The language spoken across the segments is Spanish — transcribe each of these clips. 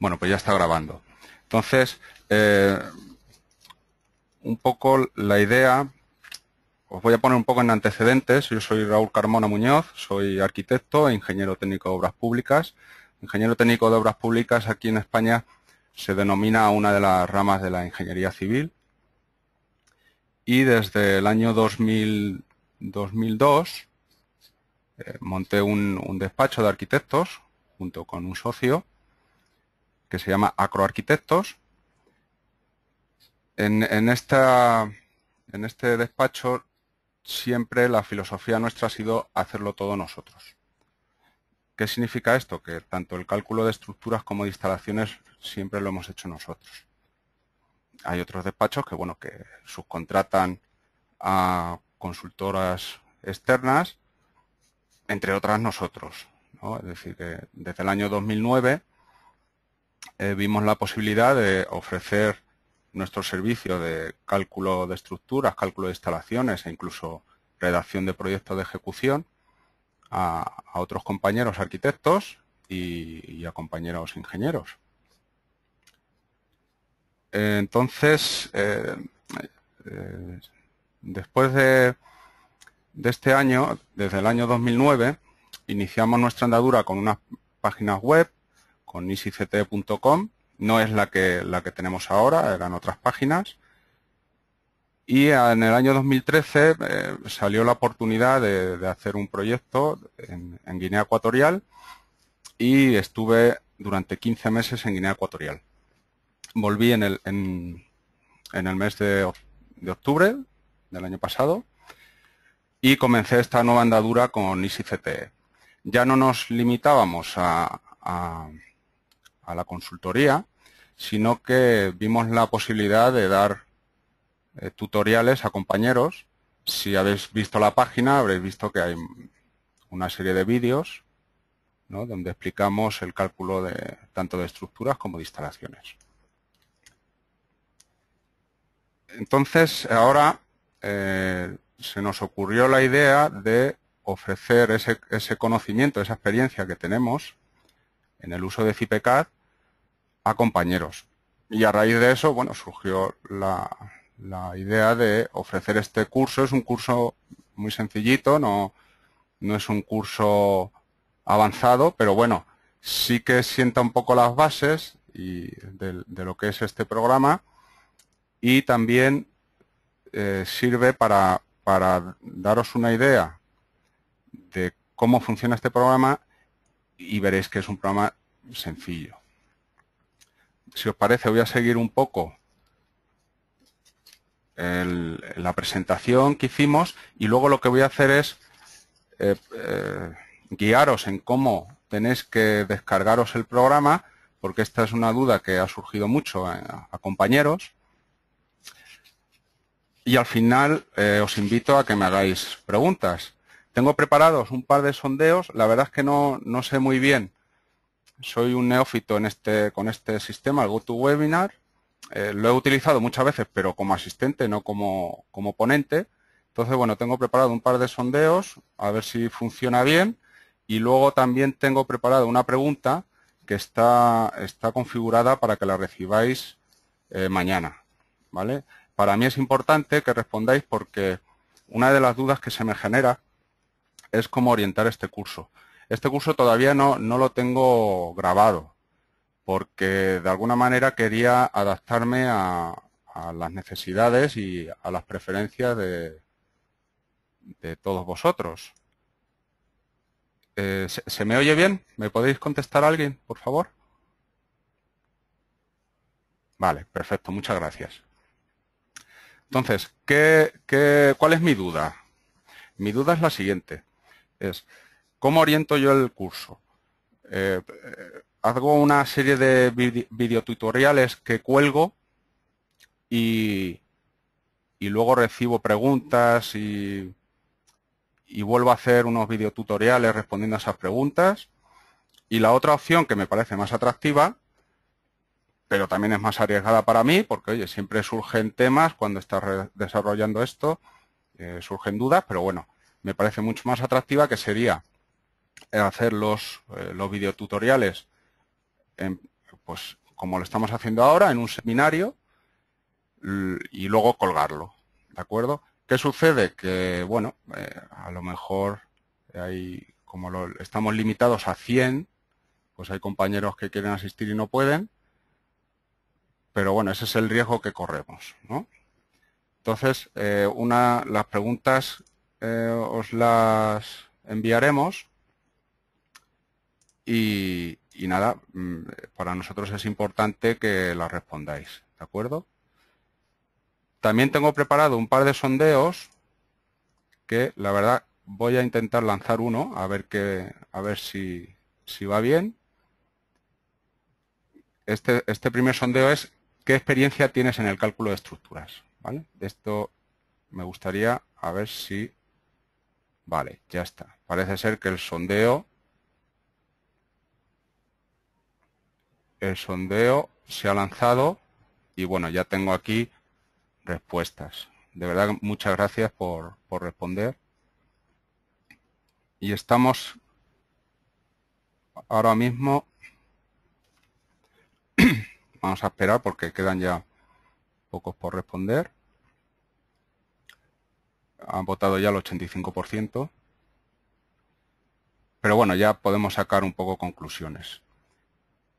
Bueno, pues ya está grabando. Entonces, eh, un poco la idea, os voy a poner un poco en antecedentes. Yo soy Raúl Carmona Muñoz, soy arquitecto e ingeniero técnico de obras públicas. Ingeniero técnico de obras públicas aquí en España se denomina una de las ramas de la ingeniería civil. Y desde el año 2002 eh, monté un despacho de arquitectos junto con un socio que se llama Acroarquitectos. En, este despacho siempre la filosofía nuestra ha sido hacerlo todo nosotros. ¿Qué significa esto? Que tanto el cálculo de estructuras como de instalaciones siempre lo hemos hecho nosotros. Hay otros despachos que, bueno, que subcontratan a consultoras externas, entre otras nosotros. Es decir, que desde el año 2009 eh, vimos la posibilidad de ofrecer nuestro servicio de cálculo de estructuras, cálculo de instalaciones e incluso redacción de proyectos de ejecución a, otros compañeros arquitectos y, a compañeros ingenieros. Entonces, eh, eh, después de, de, este año, desde el año 2009, iniciamos nuestra andadura con unas páginas web con nisict.com. No es la que, la que tenemos ahora, eran otras páginas. Y en el año 2013 eh, salió la oportunidad de, hacer un proyecto en, Guinea Ecuatorial y estuve durante 15 meses en Guinea Ecuatorial. Volví en el, en, en el mes de, octubre del año pasado y comencé esta nueva andadura con Nisict. Ya no nos limitábamos a, a la consultoría, sino que vimos la posibilidad de dar eh, tutoriales a compañeros. Si habéis visto la página, habréis visto que hay una serie de vídeos donde explicamos el cálculo de tanto de estructuras como de instalaciones. Entonces, ahora eh, se nos ocurrió la idea de ofrecer ese, ese, conocimiento, esa experiencia que tenemos en el uso de CIPECAD compañeros. Y a raíz de eso, bueno, surgió la, idea de ofrecer este curso. Es un curso muy sencillito, no, no es un curso avanzado, pero bueno, sí que sienta un poco las bases y de, lo que es este programa y también eh, sirve para, para daros una idea de cómo funciona este programa y veréis que es un programa sencillo si os parece, voy a seguir un poco la presentación que hicimos y luego lo que voy a hacer es eh, eh, guiaros en cómo tenéis que descargaros el programa, porque esta es una duda que ha surgido mucho eh, a, compañeros. Y al final os invito a que me hagáis preguntas. Tengo preparados un par de sondeos, la verdad es que no sé muy bien soy un neófito en este, con este sistema, el GoToWebinar. webinar, eh, lo he utilizado muchas veces, pero como asistente, no como, ponente. Entonces, bueno, tengo preparado un par de sondeos, a ver si funciona bien. Y luego también tengo preparado una pregunta que está, configurada para que la recibáis eh, mañana. ¿vale? Para mí es importante que respondáis porque una de las dudas que se me genera es cómo orientar este curso. Este curso todavía no, lo tengo grabado, porque de alguna manera quería adaptarme a, las necesidades y a las preferencias de, de todos vosotros. Eh, ¿se, me oye bien? ¿Me podéis contestar a alguien, por favor? Vale, perfecto, muchas gracias. Entonces, ¿qué, qué, cuál es mi duda? Mi duda es la siguiente. Es, ¿Cómo oriento yo el curso? Eh, eh, hago una serie de videotutoriales que cuelgo y, luego recibo preguntas y, vuelvo a hacer unos videotutoriales respondiendo a esas preguntas. Y la otra opción que me parece más atractiva, pero también es más arriesgada para mí, porque oye, siempre surgen temas cuando estás desarrollando esto, eh, surgen dudas, pero bueno, me parece mucho más atractiva que sería eh, hacer los, eh, los videotutoriales, pues como lo estamos haciendo ahora, en un seminario y luego colgarlo, ¿de acuerdo? ¿Qué sucede? Que, bueno, eh, a lo mejor hay, como lo, estamos limitados a 100, pues hay compañeros que quieren asistir y no pueden, pero bueno, ese es el riesgo que corremos, ¿no? Entonces, una, las preguntas os las enviaremos y, nada, mm, para nosotros es importante que la respondáis, ¿de acuerdo? También tengo preparado un par de sondeos que la verdad voy a intentar lanzar uno a ver a ver si, si va bien. Este, este primer sondeo es ¿qué experiencia tienes en el cálculo de estructuras? ¿Vale? Esto me gustaría a ver si... Vale, ya está. Parece ser que el sondeo el sondeo se ha lanzado y bueno, ya tengo aquí respuestas. De verdad, muchas gracias por, por responder. Y estamos ahora mismo... Vamos a esperar porque quedan ya pocos por responder. Han votado ya el 85%. Pero bueno, ya podemos sacar un poco conclusiones.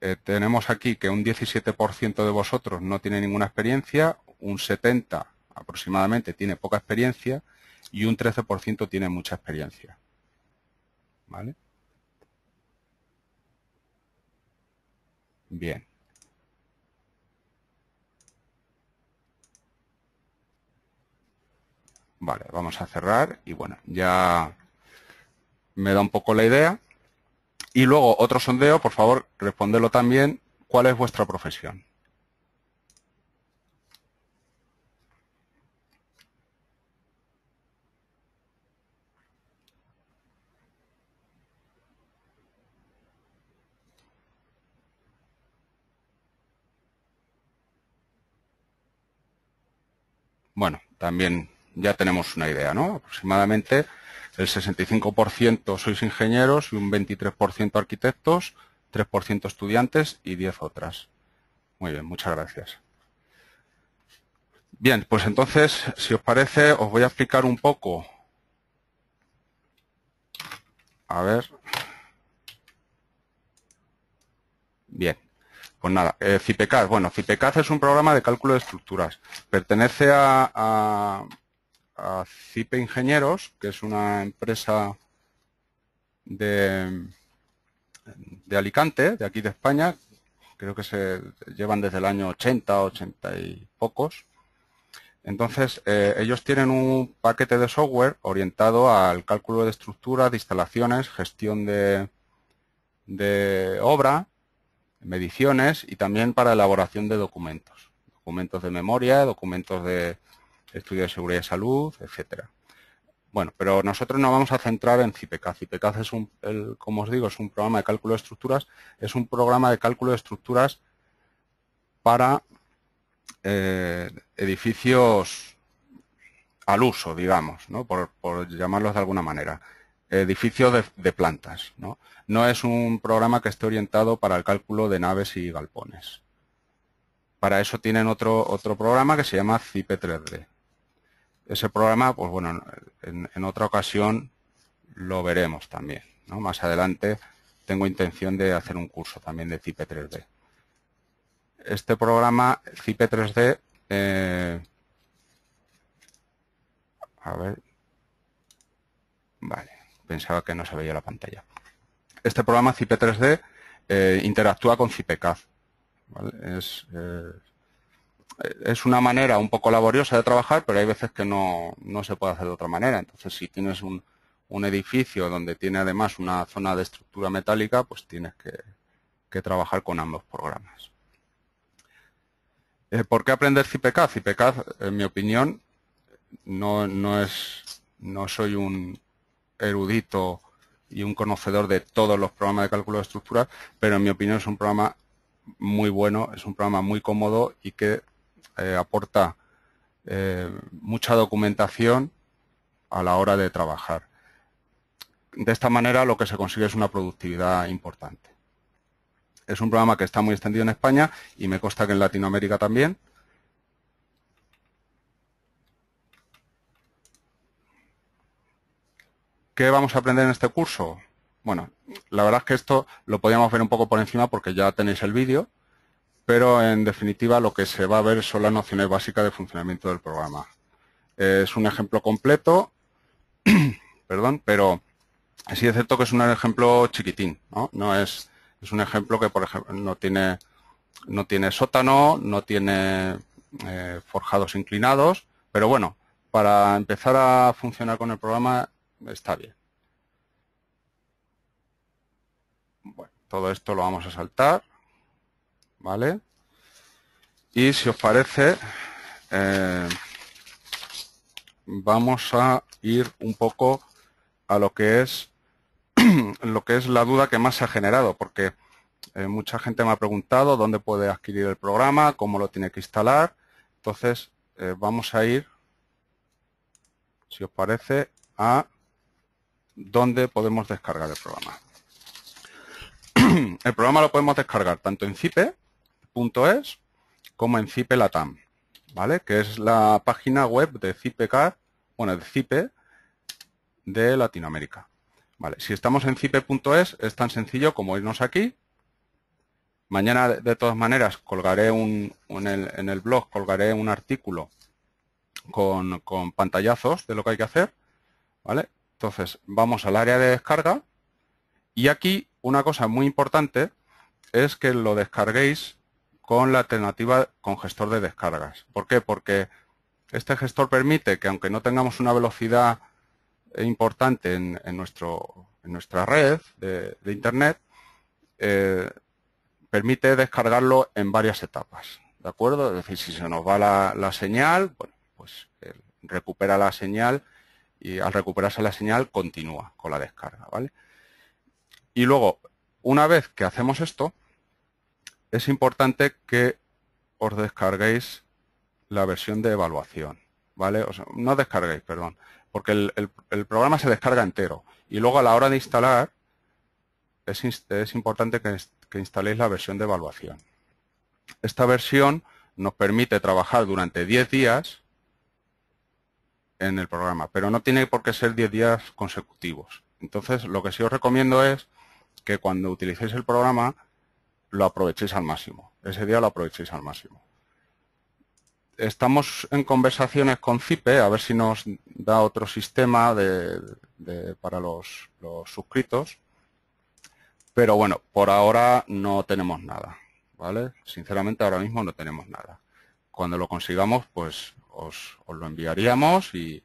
Eh, tenemos aquí que un 17% de vosotros no tiene ninguna experiencia, un 70% aproximadamente tiene poca experiencia y un 13% tiene mucha experiencia. Bien. Vale, vamos a cerrar y bueno, ya me da un poco la idea. Y luego, otro sondeo, por favor, respóndelo también, ¿cuál es vuestra profesión? Bueno, también ya tenemos una idea, ¿no? Aproximadamente el 65% sois ingenieros y un 23% arquitectos, 3% estudiantes y 10 otras. Muy bien, muchas gracias. Bien, pues entonces, si os parece, os voy a explicar un poco. A ver. Bien. Pues nada, eh, Bueno, CIPECAS es un programa de cálculo de estructuras. Pertenece a a CIPE Ingenieros, que es una empresa de, de Alicante, de aquí de España, creo que se llevan desde el año 80, 80 y pocos. Entonces, eh, ellos tienen un paquete de software orientado al cálculo de estructuras, de instalaciones, gestión de, de obra, mediciones y también para elaboración de documentos. Documentos de memoria, documentos de, estudio de seguridad y salud, etcétera. Bueno, pero nosotros nos vamos a centrar en CIPECA. CIPECA es un, como os digo, es un programa de cálculo de estructuras, es un programa de cálculo de estructuras para eh, edificios al uso, digamos, ¿no? por, llamarlos de alguna manera, edificios de, plantas. ¿no? es un programa que esté orientado para el cálculo de naves y galpones. Para eso tienen otro, otro programa que se llama CIPE 3D. Ese programa, pues bueno, en, otra ocasión lo veremos también. Más adelante tengo intención de hacer un curso también de cip 3D. Este programa, cip 3D, eh, a ver, vale, pensaba que no se veía la pantalla. Este programa cip 3D eh, interactúa con CIPECAD. Es, eh, es una manera un poco laboriosa de trabajar, pero hay veces que no, se puede hacer de otra manera. Entonces, si tienes un, un, edificio donde tiene además una zona de estructura metálica, pues tienes que, trabajar con ambos programas. Eh, ¿Por qué aprender CPK? en mi opinión, no, no, es, no soy un erudito y un conocedor de todos los programas de cálculo de estructuras, pero en mi opinión es un programa muy bueno, es un programa muy cómodo y que eh, aporta eh, mucha documentación a la hora de trabajar. De esta manera lo que se consigue es una productividad importante. Es un programa que está muy extendido en España y me consta que en Latinoamérica también. ¿Qué vamos a aprender en este curso? Bueno, la verdad es que esto lo podíamos ver un poco por encima porque ya tenéis el vídeo, pero en definitiva lo que se va a ver son las nociones básicas de funcionamiento del programa. Es un ejemplo completo, perdón, pero sí es cierto que es un ejemplo chiquitín, ¿no? es, un ejemplo que, por ejemplo, no tiene, sótano, no tiene eh, forjados inclinados, pero bueno, para empezar a funcionar con el programa está bien. Bueno, todo esto lo vamos a saltar. ¿vale? Y si os parece, eh, vamos a ir un poco a lo que es lo que es la duda que más se ha generado, porque eh, mucha gente me ha preguntado dónde puede adquirir el programa, cómo lo tiene que instalar. Entonces, eh, vamos a ir, si os parece, a dónde podemos descargar el programa. el programa lo podemos descargar tanto en CIPE, como en Cipe Latam, ¿vale? Que es la página web de bueno, de Cipe de Latinoamérica. Vale, si estamos en cipe.es es tan sencillo como irnos aquí. Mañana, de todas maneras, colgaré un, en el blog colgaré un artículo con, con, pantallazos de lo que hay que hacer. ¿vale? Entonces, vamos al área de descarga. Y aquí, una cosa muy importante es que lo descarguéis con la alternativa con gestor de descargas. ¿Por qué? Porque este gestor permite que aunque no tengamos una velocidad importante en, nuestro, en nuestra red de, Internet, eh, permite descargarlo en varias etapas. ¿De acuerdo? Es decir, si se nos va la, señal, bueno, pues eh, recupera la señal y al recuperarse la señal continúa con la descarga. ¿vale? Y luego, una vez que hacemos esto, es importante que os descarguéis la versión de evaluación. ¿vale? no descarguéis, perdón, porque el, programa se descarga entero. Y luego a la hora de instalar, es, importante que, que instaléis la versión de evaluación. Esta versión nos permite trabajar durante 10 días en el programa, pero no tiene por qué ser 10 días consecutivos. Entonces, lo que sí os recomiendo es que cuando utilicéis el programa lo aprovechéis al máximo. Ese día lo aprovechéis al máximo. Estamos en conversaciones con CIPE, a ver si nos da otro sistema para los, suscritos. Pero bueno, por ahora no tenemos nada. ¿vale? Sinceramente ahora mismo no tenemos nada. Cuando lo consigamos, pues os, lo enviaríamos y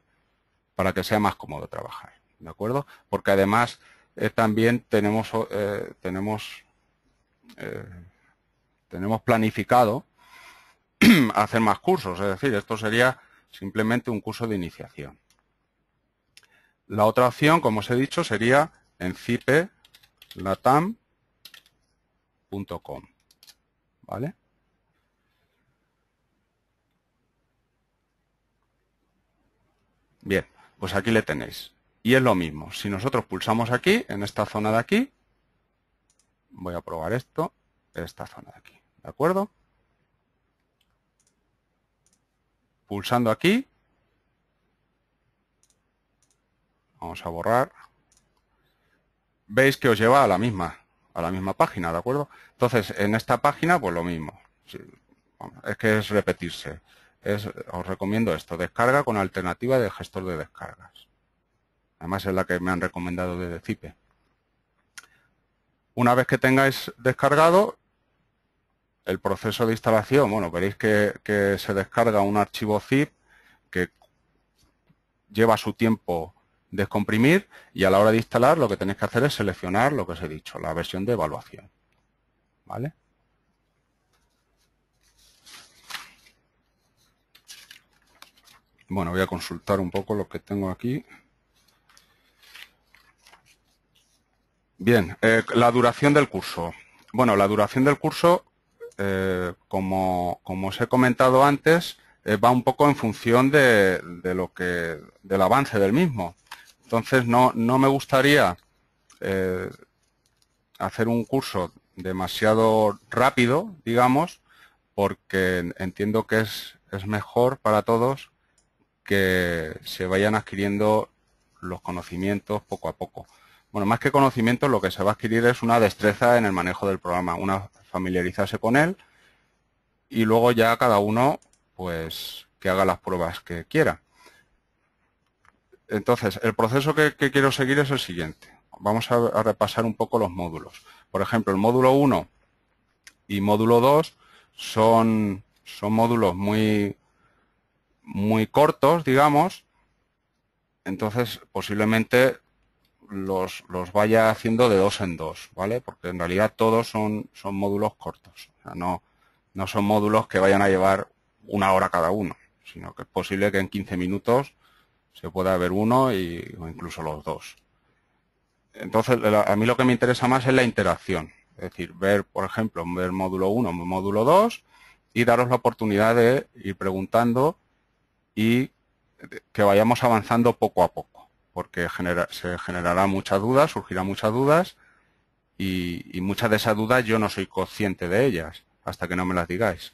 para que sea más cómodo trabajar, ¿de acuerdo? Porque además eh, también tenemos, eh, tenemos eh, tenemos planificado hacer más cursos, es decir, esto sería simplemente un curso de iniciación. La otra opción, como os he dicho, sería en cipelatam.com. ¿Vale? Bien, pues aquí le tenéis. Y es lo mismo, si nosotros pulsamos aquí, en esta zona de aquí, voy a probar esto esta zona de aquí, ¿de acuerdo? Pulsando aquí, vamos a borrar, veis que os lleva a la misma, a la misma página, ¿de acuerdo? Entonces, en esta página, pues lo mismo, es que es repetirse. os recomiendo esto, descarga con alternativa de gestor de descargas. Además es la que me han recomendado desde CIPE. Una vez que tengáis descargado el proceso de instalación, bueno, veréis que, se descarga un archivo zip que lleva su tiempo descomprimir y a la hora de instalar lo que tenéis que hacer es seleccionar lo que os he dicho, la versión de evaluación. ¿Vale? Bueno, voy a consultar un poco lo que tengo aquí. Bien, eh, la duración del curso. Bueno, la duración del curso, eh, como, os he comentado antes, eh, va un poco en función de, del avance del mismo. Entonces, no, me gustaría hacer un curso demasiado rápido, digamos, porque entiendo que es mejor para todos que se vayan adquiriendo los conocimientos poco a poco bueno, más que conocimiento, lo que se va a adquirir es una destreza en el manejo del programa, una familiarizarse con él y luego ya cada uno, pues, que haga las pruebas que quiera. Entonces, el proceso que, quiero seguir es el siguiente. Vamos a, repasar un poco los módulos. Por ejemplo, el módulo 1 y módulo 2 son, son módulos muy, muy cortos, digamos, entonces posiblemente los, vaya haciendo de dos en dos, ¿vale? Porque en realidad todos son, son módulos cortos, no, no son módulos que vayan a llevar una hora cada uno, sino que es posible que en 15 minutos se pueda ver uno y, o incluso los dos. Entonces, a mí lo que me interesa más es la interacción, es decir, ver, por ejemplo, ver módulo 1, módulo 2 y daros la oportunidad de ir preguntando y que vayamos avanzando poco a poco porque se generará mucha duda, surgirán muchas dudas y, muchas de esas dudas yo no soy consciente de ellas hasta que no me las digáis.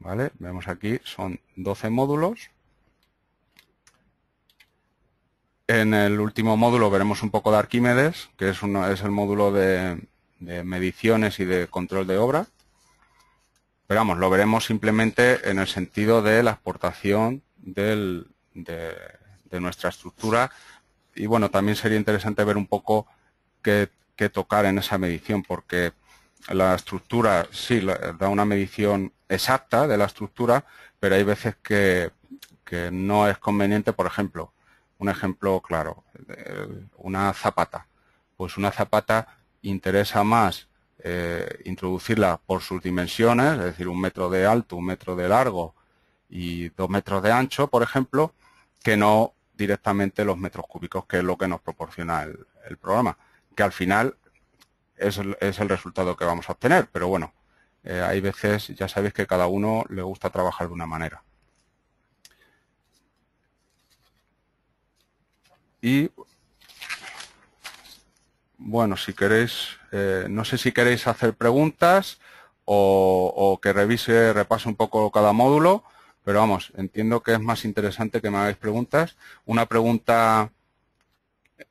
¿Vale? Vemos aquí, son 12 módulos. En el último módulo veremos un poco de Arquímedes, que es, el módulo de mediciones y de control de obra. Pero vamos, lo veremos simplemente en el sentido de la exportación de, nuestra estructura. Y bueno, también sería interesante ver un poco qué, tocar en esa medición, porque la estructura sí da una medición exacta de la estructura, pero hay veces que, que no es conveniente, por ejemplo, un ejemplo claro, eh, una zapata. Pues una zapata interesa más eh, introducirla por sus dimensiones, es decir, un metro de alto, un metro de largo y dos metros de ancho, por ejemplo, que no directamente los metros cúbicos, que es lo que nos proporciona el, programa, que al final es el, resultado que vamos a obtener, pero bueno, eh, hay veces, ya sabéis que cada uno le gusta trabajar de una manera. Y bueno, si queréis eh, no sé si queréis hacer preguntas o, que revise, repase un poco cada módulo, pero vamos, entiendo que es más interesante que me hagáis preguntas. Una pregunta,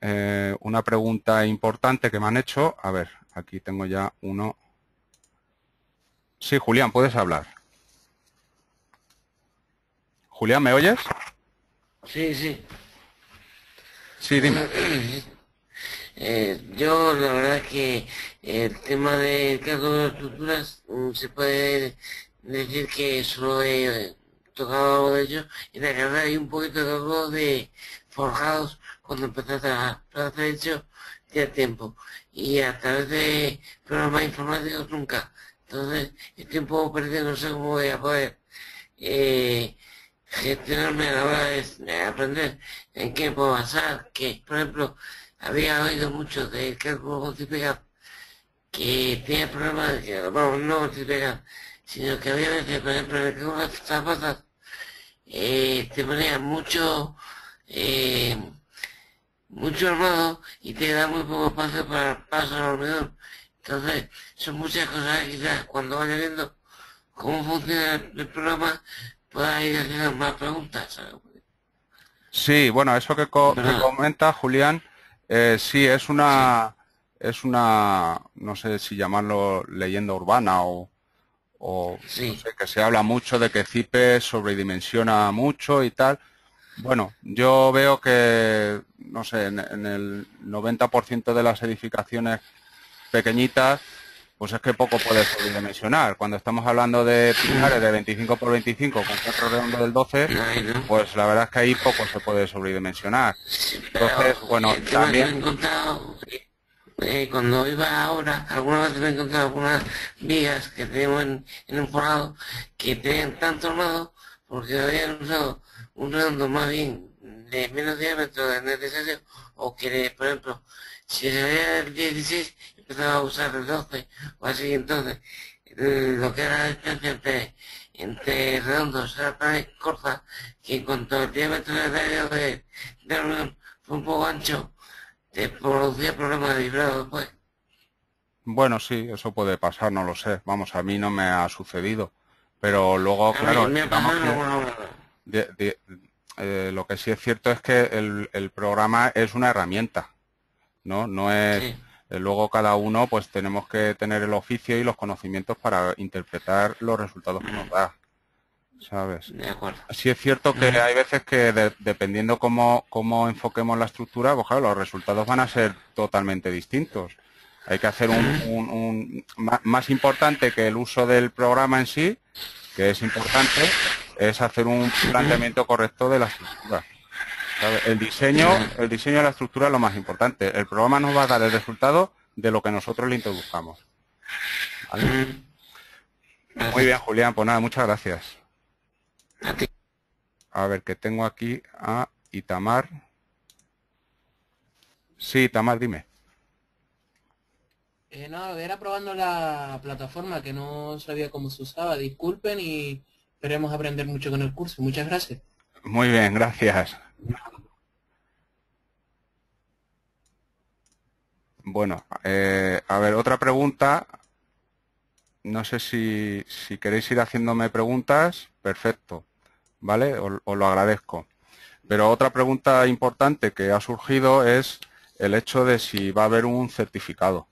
eh, una pregunta importante que me han hecho, a ver, aquí tengo ya uno. Sí, Julián, puedes hablar. Julián, ¿me oyes? Sí, sí. Sí, dime. Eh, yo la verdad que eh, el tema del caso de las estructuras, mm, se puede decir que solo he eh, tocado algo de ello y la verdad hay un poquito de algo de forjados cuando empecé a trabajar, pero hasta hecho ya tiempo y a través de programas informáticos nunca. Entonces estoy un poco perdido, no sé cómo voy a poder gestionarme a la hora de aprender en qué puedo basar, que por ejemplo había oído mucho de cálculo pega, que tiene problemas, de que no no pega, sino que había veces, por ejemplo, que el zapatas, eh, te ponía mucho, eh, mucho armado y te da muy poco espacio para pasar paso al hormigón. Entonces, son muchas cosas que quizás cuando vaya viendo cómo funciona el programa, pueda ir haciendo más preguntas. Sí, bueno, eso que, que comenta Julián, eh, sí, es una, es una, no sé si llamarlo leyenda urbana o, que se habla mucho de que CIPE sobredimensiona mucho y tal. Bueno, yo veo que, no sé, en, en el 90% de las edificaciones pequeñitas pues es que poco puede sobredimensionar. Cuando estamos hablando de pilares de 25 por 25 con cuatro redondos del 12, pues la verdad es que ahí poco se puede sobredimensionar. Entonces, bueno, también... Eh, eh, cuando iba ahora, alguna vez me he encontrado algunas vías que tengo en, un forado que tenían tanto lado porque habían usado un redondo más bien de menos diámetro del necesario o que, por ejemplo, si se veía el 16 empezaba a usar el 12 o así, entonces eh, lo que era la distancia entre, entre redondos era tan corta que en cuanto el diámetro de radio... de, fue un poco ancho, te producía problemas de vibrado después. Bueno, sí, eso puede pasar, no lo sé. Vamos, a mí no me ha sucedido. Pero luego, claro, eh, lo que sí es cierto es que el, el programa es una herramienta, ¿no? No es... Eh, luego cada uno pues tenemos que tener el oficio y los conocimientos para interpretar los resultados que nos da. ¿Sabes? Sí es cierto que hay veces que dependiendo cómo, cómo enfoquemos la estructura, pues, claro, los resultados van a ser totalmente distintos. Hay que hacer un, más importante que el uso del programa en sí, que es importante, es hacer un planteamiento correcto de la estructura. El diseño, el diseño de la estructura es lo más importante. El programa nos va a dar el resultado de lo que nosotros le introduzcamos. Muy bien, Julián, pues nada, muchas gracias. A ver, que tengo aquí a Itamar. Sí, Itamar, dime. Eh, no, era probando la plataforma que no sabía cómo se usaba. Disculpen y esperemos aprender mucho con el curso. Muchas gracias. Muy bien, gracias. Bueno, eh, a ver, otra pregunta. No sé si, queréis ir haciéndome preguntas, perfecto, ¿vale? Os, lo agradezco. Pero otra pregunta importante que ha surgido es el hecho de si va a haber un certificado.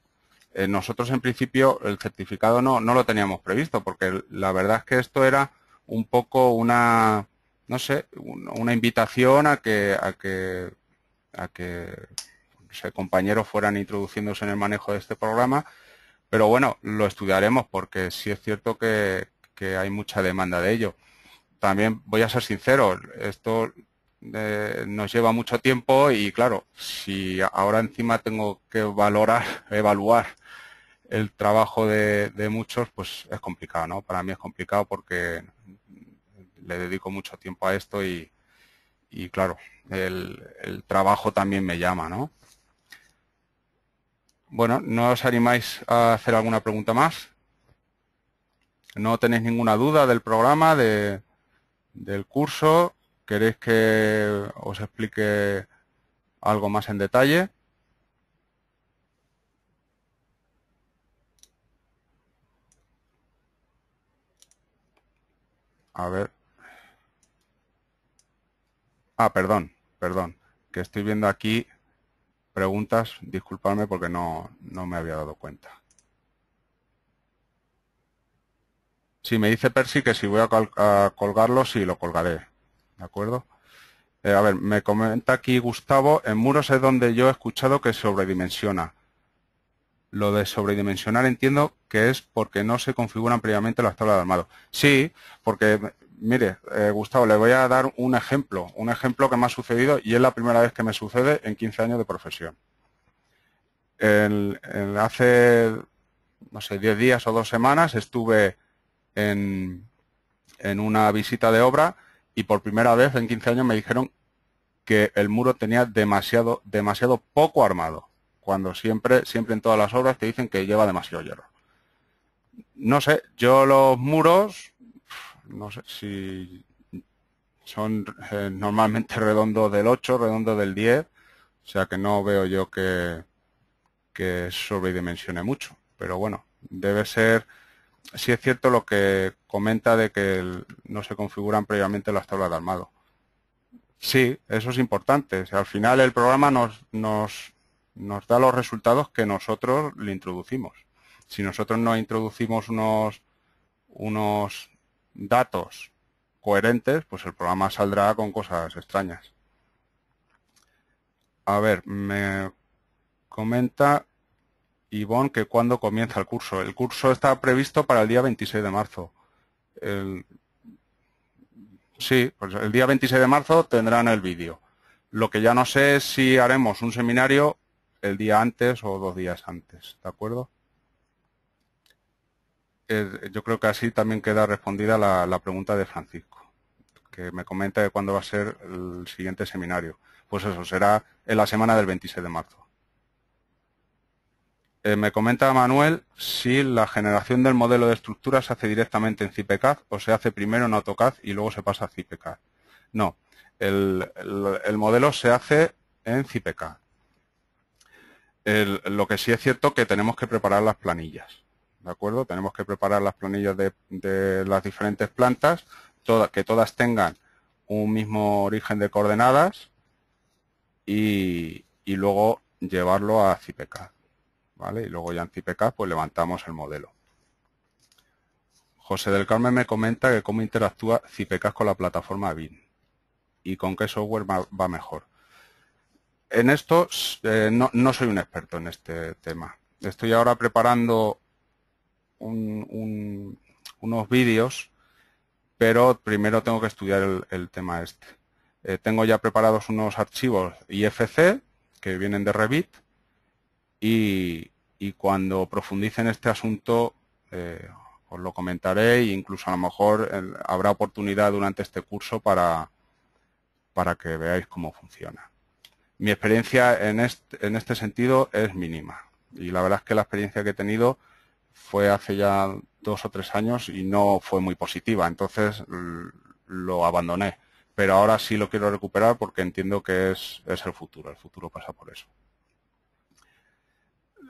Eh, nosotros, en principio, el certificado no, no lo teníamos previsto, porque la verdad es que esto era un poco una, no sé, una invitación a que, a que, a que compañeros fueran introduciéndose en el manejo de este programa, pero bueno, lo estudiaremos porque sí es cierto que, hay mucha demanda de ello. También voy a ser sincero, esto eh, nos lleva mucho tiempo y claro, si ahora encima tengo que valorar, evaluar el trabajo de, de, muchos, pues es complicado, ¿no? Para mí es complicado porque le dedico mucho tiempo a esto y, claro, el, trabajo también me llama, ¿no? Bueno, ¿no os animáis a hacer alguna pregunta más? ¿No tenéis ninguna duda del programa, del curso? ¿Queréis que os explique algo más en detalle? A ver, Ah, perdón, perdón, que estoy viendo aquí preguntas, disculpadme porque no, me había dado cuenta. Sí, me dice Percy que si voy a, colgarlo, sí, lo colgaré. ¿De acuerdo? Eh, a ver, me comenta aquí Gustavo, en muros es donde yo he escuchado que sobredimensiona. Lo de sobredimensionar entiendo que es porque no se configuran previamente las tablas de armado. Sí, porque Mire, eh, Gustavo, le voy a dar un ejemplo, un ejemplo que me ha sucedido y es la primera vez que me sucede en 15 años de profesión. hace, no sé, 10 días o dos semanas estuve en, en una visita de obra y por primera vez en 15 años me dijeron que el muro tenía demasiado, demasiado poco armado, cuando siempre, siempre en todas las obras te dicen que lleva demasiado hierro. No sé, yo los muros no sé si son eh, normalmente redondos del 8, redondos del 10, o sea que no veo yo que, que sobredimensione mucho. Pero bueno, debe ser, si sí es cierto lo que comenta de que no se configuran previamente las tablas de armado. Sí, eso es importante. al final el programa nos, nos da los resultados que nosotros le introducimos. Si nosotros no introducimos unos, unos datos coherentes, pues el programa saldrá con cosas extrañas. A ver, me comenta Ivonne que cuando comienza el curso. El curso está previsto para el día 26 de marzo. El... Sí, pues el día 26 de marzo tendrán el vídeo. Lo que ya no sé es si haremos un seminario el día antes o dos días antes, ¿de acuerdo? yo creo que así también queda respondida la, pregunta de Francisco, que me comenta de cuándo va a ser el siguiente seminario. Pues eso, será en la semana del 26 de marzo. Eh, me comenta Manuel si la generación del modelo de estructura se hace directamente en CIPECAD o se hace primero en AutoCAD y luego se pasa a CIPECAD. No, el, modelo se hace en CIPECAD. lo que sí es cierto que tenemos que preparar las planillas acuerdo? Tenemos que preparar las planillas de, las diferentes plantas, que todas tengan un mismo origen de coordenadas y, luego llevarlo a CIPECAD, ¿vale? Y luego ya en CIPECAD pues levantamos el modelo. José del Carmen me comenta que cómo interactúa CIPECAS con la plataforma BIM y con qué software va mejor. En esto eh, no, soy un experto en este tema. Estoy ahora preparando unos vídeos, pero primero tengo que estudiar el, tema este. Eh, tengo ya preparados unos archivos IFC que vienen de Revit y, cuando profundice en este asunto eh, os lo comentaré e incluso a lo mejor habrá oportunidad durante este curso para, que veáis cómo funciona. Mi experiencia en este sentido es mínima y la verdad es que la experiencia que he tenido fue hace ya dos o tres años y no fue muy positiva, entonces lo abandoné. Pero ahora sí lo quiero recuperar porque entiendo que es, el futuro, el futuro pasa por eso.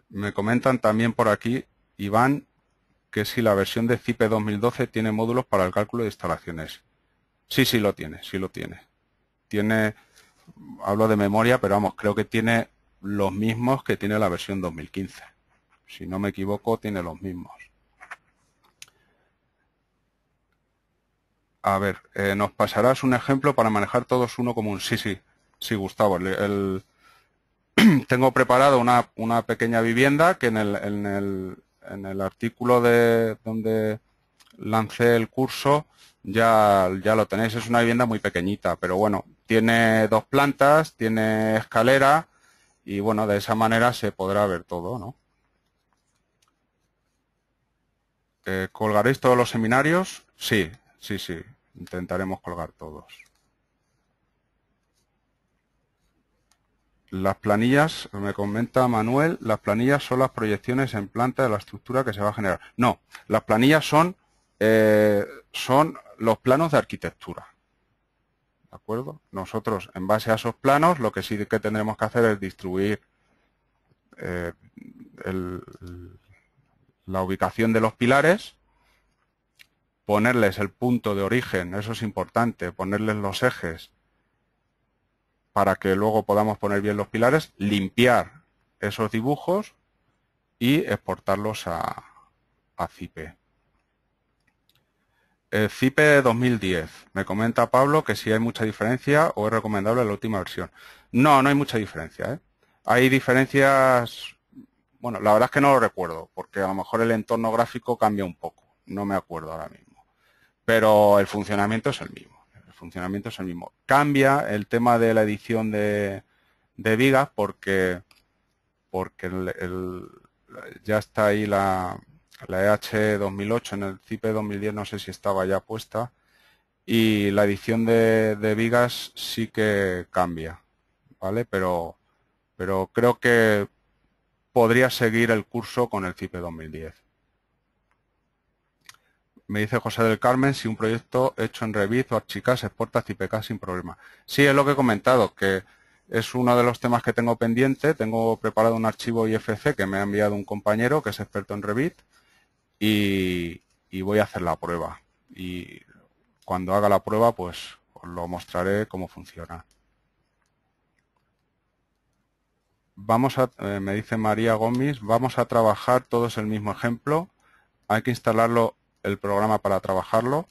Me comentan también por aquí, Iván, que si la versión de CIPE 2012 tiene módulos para el cálculo de instalaciones. Sí, sí lo tiene, sí lo tiene. Tiene, hablo de memoria, pero vamos, creo que tiene los mismos que tiene la versión 2015 si no me equivoco, tiene los mismos. A ver, eh, ¿nos pasarás un ejemplo para manejar todos uno común? Sí, sí, sí, Gustavo. tengo preparado una, pequeña vivienda que en el, artículo de donde lancé el curso ya, ya lo tenéis. Es una vivienda muy pequeñita, pero bueno, tiene dos plantas, tiene escalera y bueno, de esa manera se podrá ver todo, ¿no? Eh, ¿Colgaréis todos los seminarios? Sí, sí, sí. Intentaremos colgar todos. Las planillas, me comenta Manuel, las planillas son las proyecciones en planta de la estructura que se va a generar. No, las planillas son, eh, son los planos de arquitectura. ¿De acuerdo? Nosotros, en base a esos planos, lo que sí que tendremos que hacer es distribuir eh, el, la ubicación de los pilares, ponerles el punto de origen, eso es importante, ponerles los ejes para que luego podamos poner bien los pilares, limpiar esos dibujos y exportarlos a, a CIPE. Eh, CIPE 2010. Me comenta Pablo que si hay mucha diferencia o es recomendable la última versión. No, no hay mucha diferencia. ¿eh? Hay diferencias bueno, la verdad es que no lo recuerdo, porque a lo mejor el entorno gráfico cambia un poco. No me acuerdo ahora mismo. Pero el funcionamiento es el mismo. El funcionamiento es el mismo. Cambia el tema de la edición de, vigas porque, porque ya está ahí la, EH 2008, en el CIPE 2010 no sé si estaba ya puesta, y la edición de, de vigas sí que cambia, ¿vale? Pero, pero creo que podría seguir el curso con el CIPE 2010. Me dice José del Carmen si un proyecto hecho en Revit o Archicad se exporta a CIPECAD sin problema. Sí, es lo que he comentado, que es uno de los temas que tengo pendiente. Tengo preparado un archivo IFC que me ha enviado un compañero que es experto en Revit y, y voy a hacer la prueba. Y cuando haga la prueba, pues os lo mostraré cómo funciona. vamos a, eh, me dice María Gómez, vamos a trabajar todos el mismo ejemplo. Hay que instalarlo el programa para trabajarlo.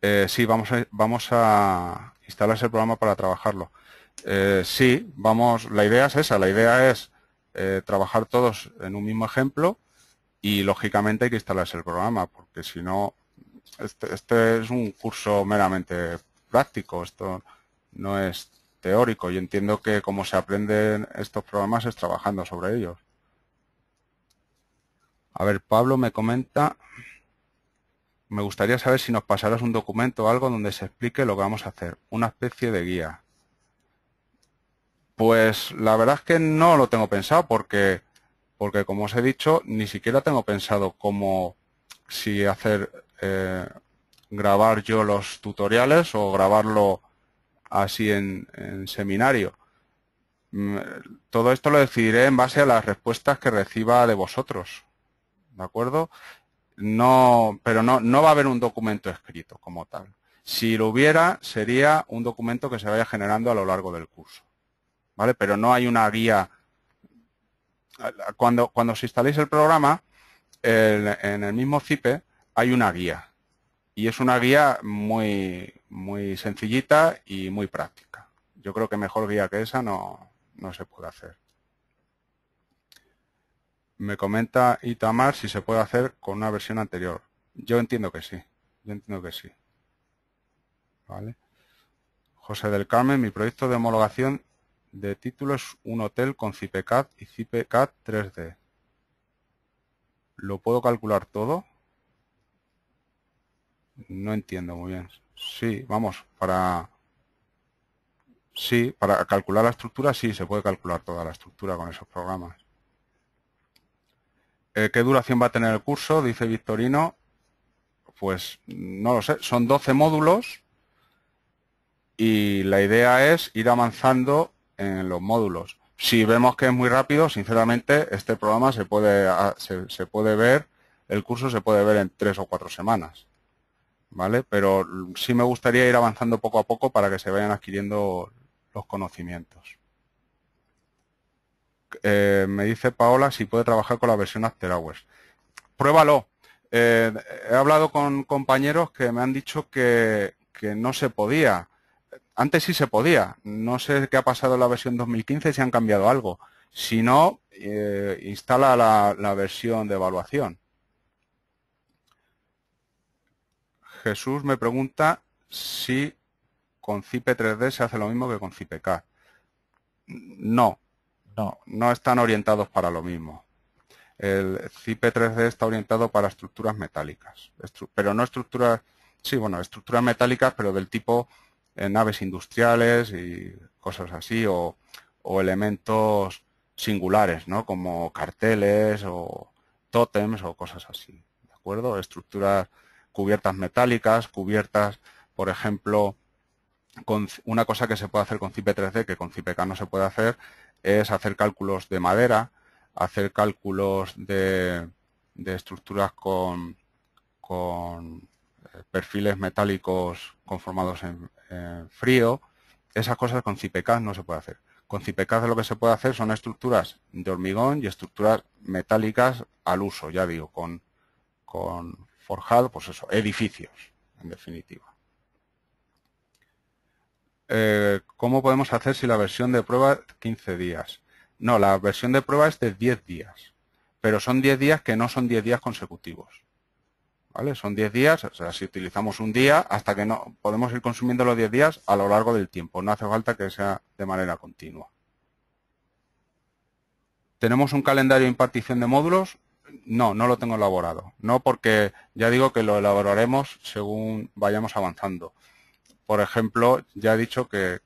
Eh, sí, vamos a, vamos a instalarse el programa para trabajarlo. Eh, sí, vamos, la idea es esa, la idea es trabajar todos en un mismo ejemplo y lógicamente hay que instalarse el programa, porque si no, este, este es un curso meramente práctico, esto no es teórico y entiendo que como se aprenden estos programas es trabajando sobre ellos. A ver, Pablo me comenta, me gustaría saber si nos pasarás un documento o algo donde se explique lo que vamos a hacer, una especie de guía. Pues la verdad es que no lo tengo pensado porque, porque como os he dicho, ni siquiera tengo pensado cómo, si hacer, eh, grabar yo los tutoriales o grabarlo así en, seminario. Mm, todo esto lo decidiré en base a las respuestas que reciba de vosotros. ¿De acuerdo? No, pero no, no va a haber un documento escrito como tal. Si lo hubiera, sería un documento que se vaya generando a lo largo del curso. ¿Vale? Pero no hay una guía. Cuando, cuando os instaléis el programa, en el mismo CIPE hay una guía y es una guía muy, muy sencillita y muy práctica. Yo creo que mejor guía que esa no, no se puede hacer. Me comenta Itamar si se puede hacer con una versión anterior. Yo entiendo que sí. Yo entiendo que sí. ¿Vale? José del Carmen, mi proyecto de homologación de títulos un hotel con CIPECAT y CIPECAT 3D. ¿Lo puedo calcular todo? No entiendo muy bien. Sí, vamos, para... Sí, para calcular la estructura sí, se puede calcular toda la estructura con esos programas. Eh, ¿Qué duración va a tener el curso? Dice Victorino. Pues no lo sé, son 12 módulos y la idea es ir avanzando en los módulos. Si vemos que es muy rápido, sinceramente, este programa se puede, ah, se puede ver, el curso se puede ver en tres o cuatro semanas. ¿vale? Pero sí me gustaría ir avanzando poco a poco para que se vayan adquiriendo los conocimientos. Eh, me dice Paola si puede trabajar con la versión After Hours. Pruébalo. Eh, he hablado con compañeros que me han dicho que, que no se podía. Antes sí se podía. No sé qué ha pasado en la versión 2015, si han cambiado algo. Si no, eh, instala la versión de evaluación. Jesús me pregunta si con cip 3D se hace lo mismo que con CIPK. No, no, no están orientados para lo mismo. El cip 3D está orientado para estructuras metálicas, pero no estructuras, sí, bueno, estructuras metálicas, pero del tipo eh, naves industriales y cosas así, o, elementos singulares, ¿no? Como carteles o tótems o cosas así, ¿de acuerdo? Estructuras cubiertas metálicas, cubiertas, por ejemplo, con una cosa que se puede hacer con cip 3D, que con CIPEK no se puede hacer, es hacer cálculos de madera, hacer cálculos de, estructuras con, con, eh, perfiles metálicos conformados en, frío. Esas cosas con CIPEK no se puede hacer. Con de lo que se puede hacer son estructuras de hormigón y estructuras metálicas al uso, ya digo, con forjado, pues eso, edificios, en definitiva. Eh, ¿Cómo podemos hacer si la versión de prueba es 15 días? No, la versión de prueba es de 10 días, pero son 10 días que no son 10 días consecutivos. ¿Vale? Son 10 días, o sea, si utilizamos un día, hasta que no podemos ir consumiendo los 10 días a lo largo del tiempo. No hace falta que sea de manera continua. Tenemos un calendario de impartición de módulos no, no lo tengo elaborado. No porque ya digo que lo elaboraremos según vayamos avanzando. Por ejemplo, ya he dicho que,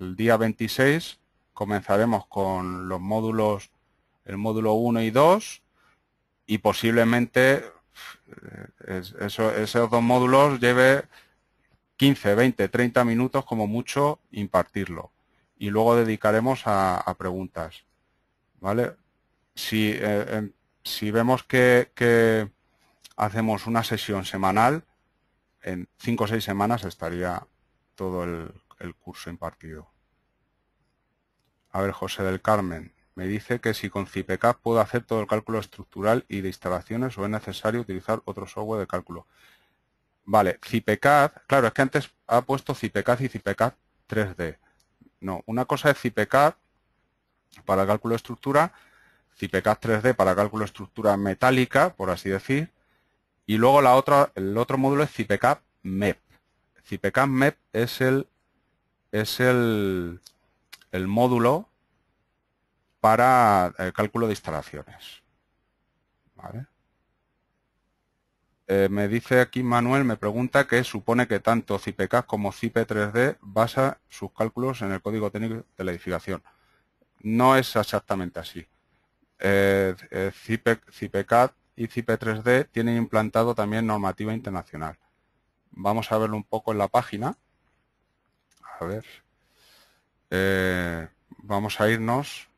el día 26 comenzaremos con los módulos, el módulo 1 y 2 y posiblemente eh, esos dos módulos lleve 15, 20, 30 minutos como mucho impartirlo y luego dedicaremos a, preguntas. ¿Vale? Si eh, si vemos que, hacemos una sesión semanal, en cinco o seis semanas estaría todo el, curso impartido. A ver, José del Carmen, me dice que si con CIPECAP puedo hacer todo el cálculo estructural y de instalaciones o es necesario utilizar otro software de cálculo. Vale, CIPECAD, claro, es que antes ha puesto CIPECAD y CIPECAD 3D. No, una cosa es CIPECAD para el cálculo de estructura Cipecast 3D para cálculo de estructura metálica, por así decir, y luego la otra, el otro módulo es Cipecast MEP. Cipecast MEP es el es el, módulo para el eh, cálculo de instalaciones. Eh, me dice aquí Manuel, me pregunta que supone que tanto CIPECAS como CIPE3D basa sus cálculos en el código técnico de la edificación. No es exactamente así eh, eh y CIPE3D tienen implantado también normativa internacional. Vamos a verlo un poco en la página. A ver. Eh, vamos a irnos.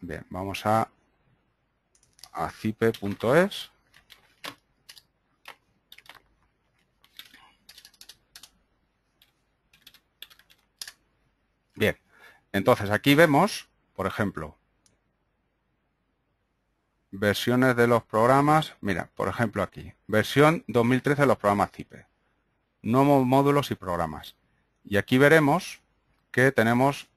Bien, vamos a, a cipe.es. Entonces, aquí vemos, por ejemplo, versiones de los programas. Mira, por ejemplo aquí, versión 2013 de los programas CIPE. no módulos y programas. Y aquí veremos que tenemos,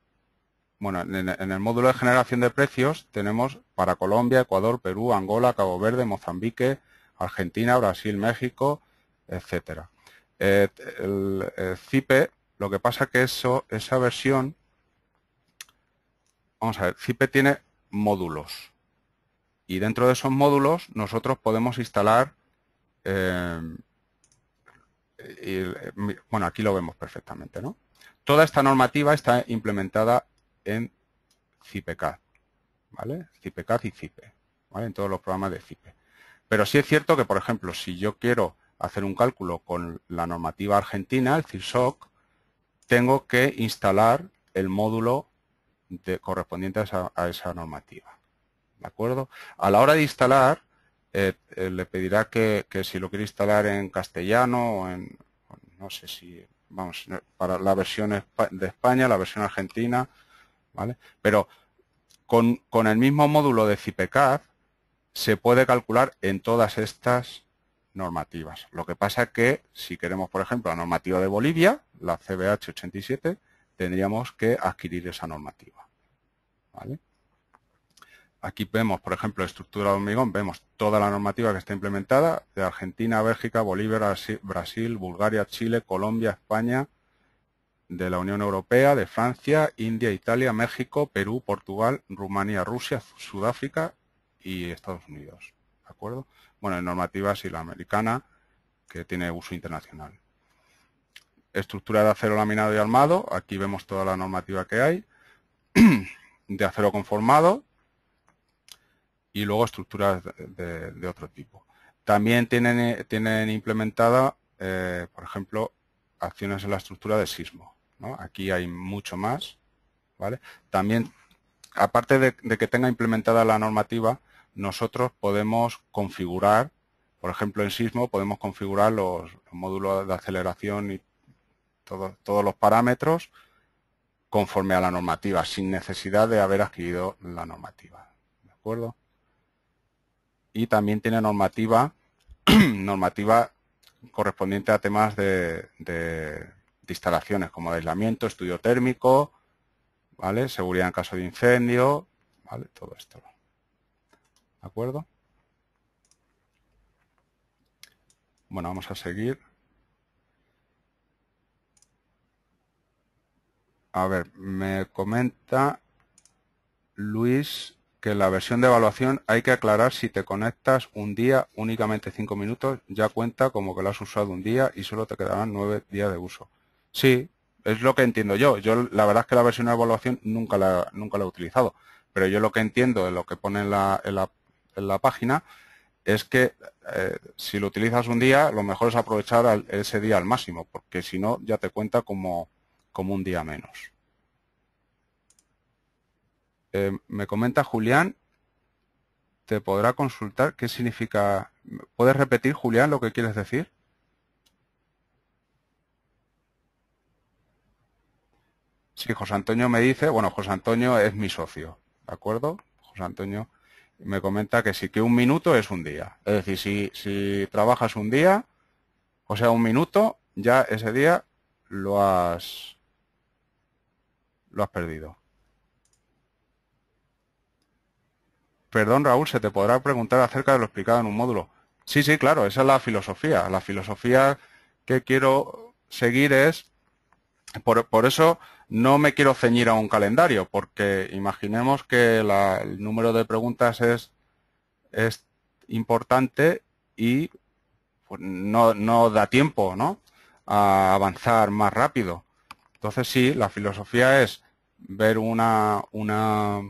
bueno, en el módulo de generación de precios tenemos para Colombia, Ecuador, Perú, Angola, Cabo Verde, Mozambique, Argentina, Brasil, México, etcétera. Eh, el CIPE, lo que pasa que eso, esa versión vamos a ver, CIPE tiene módulos. Y dentro de esos módulos nosotros podemos instalar... Eh, eh, bueno, aquí lo vemos perfectamente, ¿no? Toda esta normativa está implementada en CIPECAD, ¿vale? y CIPE, ¿vale? En todos los programas de CIPE. Pero sí es cierto que, por ejemplo, si yo quiero hacer un cálculo con la normativa argentina, el CIRSOC, tengo que instalar el módulo correspondientes a, esa normativa. ¿De acuerdo? A la hora de instalar, eh, eh, le pedirá que, si lo quiere instalar en castellano o en, no sé si, vamos, eh, para la versión de España, la versión argentina, ¿vale? Pero con, con el mismo módulo de CIPECAD se puede calcular en todas estas normativas. Lo que pasa es que si queremos, por ejemplo, la normativa de Bolivia, la CBH 87, tendríamos que adquirir esa normativa. Aquí vemos, por ejemplo, estructura de hormigón, vemos toda la normativa que está implementada de Argentina, Bélgica, Bolivia, Brasil, Bulgaria, Chile, Colombia, España, de la Unión Europea, de Francia, India, Italia, México, Perú, Portugal, Rumanía, Rusia, Sudáfrica y Estados Unidos. ¿De acuerdo? Bueno, en normativas y la americana, que tiene uso internacional estructura de acero laminado y armado, aquí vemos toda la normativa que hay, de acero conformado y luego estructuras de, otro tipo. También tienen, eh, tienen implementada, eh, por ejemplo, acciones en la estructura de sismo. Aquí hay mucho más. ¿vale? También, aparte de que tenga implementada la normativa, nosotros podemos configurar por ejemplo, en Sismo podemos configurar los, módulos de aceleración y todos los parámetros conforme a la normativa, sin necesidad de haber adquirido la normativa. ¿De acuerdo? Y también tiene normativa, normativa correspondiente a temas de, instalaciones como aislamiento, estudio térmico, ¿vale? Seguridad en caso de incendio, Todo esto. ¿De acuerdo? Bueno, vamos a seguir. A ver, me comenta Luis que en la versión de evaluación hay que aclarar si te conectas un día, únicamente cinco minutos, ya cuenta como que lo has usado un día y solo te quedarán nueve días de uso. Sí, es lo que entiendo yo. Yo la verdad es que la versión de evaluación nunca la, nunca la he utilizado, pero yo lo que entiendo de lo que pone en la, la, página es que eh, si lo utilizas un día, lo mejor es aprovechar ese día al máximo, porque si no ya te cuenta como, como un día menos. Eh, me comenta Julián, te podrá consultar qué significa... ¿Puedes repetir, Julián, lo que quieres decir? Sí, José Antonio me dice, bueno, José Antonio es mi socio, ¿de acuerdo? José Antonio me comenta que sí, que un minuto es un día. Es decir, si, si trabajas un día, o sea, un minuto, ya ese día lo has, lo has perdido. Perdón, Raúl, se te podrá preguntar acerca de lo explicado en un módulo. Sí, sí, claro, esa es la filosofía. La filosofía que quiero seguir es, por, eso no me quiero ceñir a un calendario, porque imaginemos que el número de preguntas es, es importante y pues, no, no, da tiempo ¿no? a avanzar más rápido. Entonces sí, la filosofía es ver una, Yo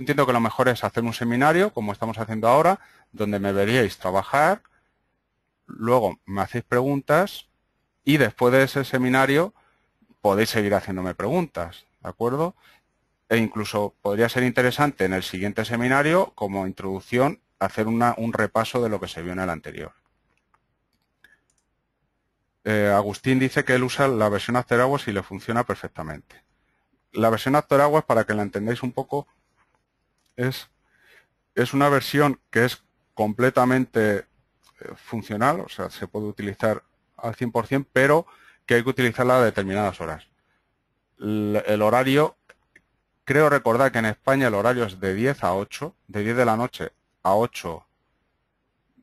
entiendo que lo mejor es hacer un seminario, como estamos haciendo ahora, donde me veríais trabajar, luego me hacéis preguntas y después de ese seminario podéis seguir haciéndome preguntas, ¿de acuerdo? E incluso podría ser interesante en el siguiente seminario, como introducción, hacer una, un repaso de lo que se vio en el anterior. Eh, Agustín dice que él usa la versión After y le funciona perfectamente la versión Actor Aguas, para que la entendáis un poco, es, una versión que es completamente eh, funcional, o sea, se puede utilizar al 100%, pero que hay que utilizarla a determinadas horas. El, el, horario, creo recordar que en España el horario es de 10 a 8, de 10 de la noche a 8